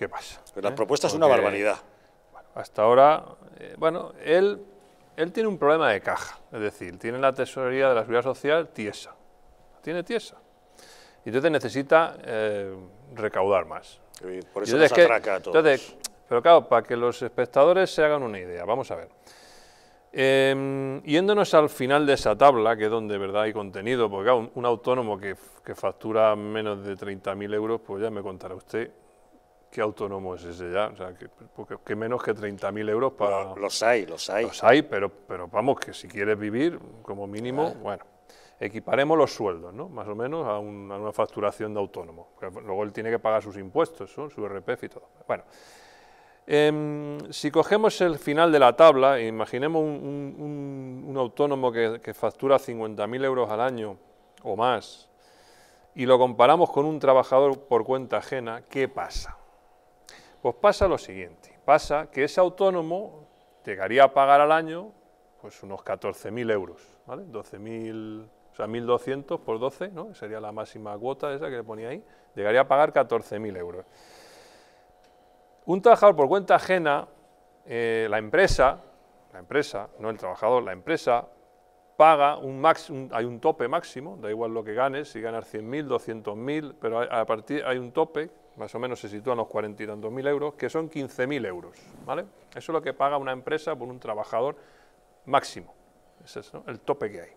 qué pasa. la ¿Eh? propuesta es una barbaridad. hasta ahora, eh, bueno, él, él tiene un problema de caja, es decir, tiene la tesorería de la seguridad social tiesa, tiene tiesa. Y entonces necesita eh, recaudar más. por eso entonces, atraca pero claro, para que los espectadores se hagan una idea, vamos a ver. Em, yéndonos al final de esa tabla, que es donde verdad hay contenido, porque un, autónomo que, que factura menos de 30.000 euros, pues ya me contará usted qué autónomo es ese ya, o sea, que, menos que 30.000 euros para... los hay, los hay. Los hay, pero, pero vamos, que si quieres vivir, como mínimo, bueno, equiparemos los sueldos, ¿no? Más o menos a, a una facturación de autónomo. Luego él tiene que pagar sus impuestos, su RPF y todo. Bueno, em, si cogemos el final de la tabla, imaginemos un, autónomo que, que factura 50.000 euros al año o más, y lo comparamos con un trabajador por cuenta ajena, ¿qué pasa? Pues pasa lo siguiente, pasa que ese autónomo llegaría a pagar al año pues unos 14.000 euros, ¿vale? 12.000, o sea, 1.200 por 12, ¿no? Sería la máxima cuota esa que le ponía ahí, llegaría a pagar 14.000 euros. Un trabajador por cuenta ajena, eh, la empresa, la empresa, no el trabajador, la empresa paga un máximo, hay un tope máximo, da igual lo que ganes, si ganas 100.000, 200.000, pero a, a partir hay un tope más o menos se sitúan los 42.000 euros, que son 15.000 euros, ¿vale? Eso es lo que paga una empresa por un trabajador máximo, ese es el tope que hay.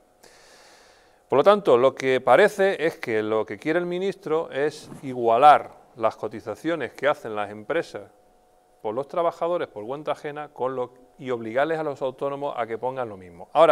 Por lo tanto, lo que parece es que lo que quiere el ministro es igualar las cotizaciones que hacen las empresas por los trabajadores por cuenta ajena y obligarles a los autónomos a que pongan lo mismo. Ahora,